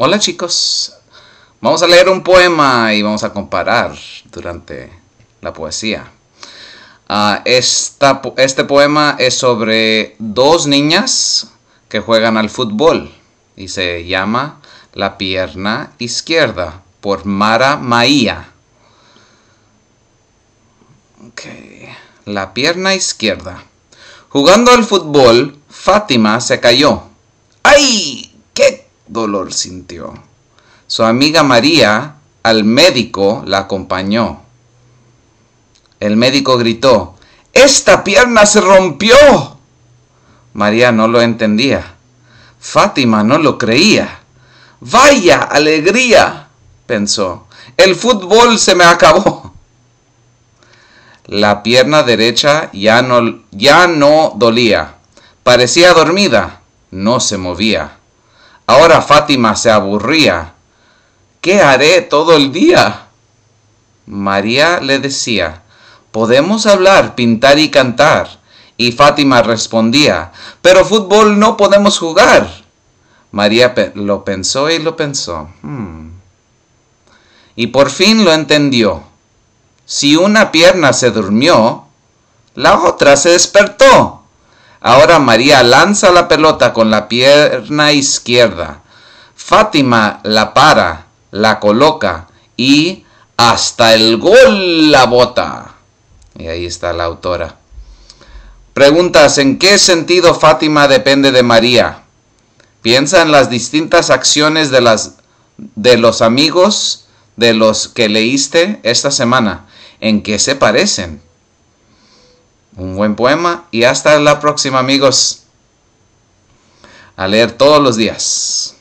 Hola chicos, vamos a leer un poema y vamos a comparar durante la poesía. Ah, este poema es sobre dos niñas que juegan al fútbol y se llama La pierna izquierda por Mara Maía. La pierna izquierda. Jugando al fútbol, Fátima se cayó. ¡Ay! dolor sintió. Su amiga María al médico la acompañó. El médico gritó, ¡Esta pierna se rompió! María no lo entendía. Fátima no lo creía. ¡Vaya alegría! pensó. El fútbol se me acabó. La pierna derecha ya no, ya no dolía. Parecía dormida. No se movía. Ahora Fátima se aburría. ¿Qué haré todo el día? María le decía, podemos hablar, pintar y cantar. Y Fátima respondía, pero fútbol no podemos jugar. María lo pensó y lo pensó. Hmm. Y por fin lo entendió. Si una pierna se durmió, la otra se despertó. Ahora María lanza la pelota con la pierna izquierda. Fátima la para, la coloca y hasta el gol la bota. Y ahí está la autora. Preguntas, ¿en qué sentido Fátima depende de María? Piensa en las distintas acciones de, las, de los amigos de los que leíste esta semana. ¿En qué se parecen? un buen poema y hasta la próxima amigos. A leer todos los días.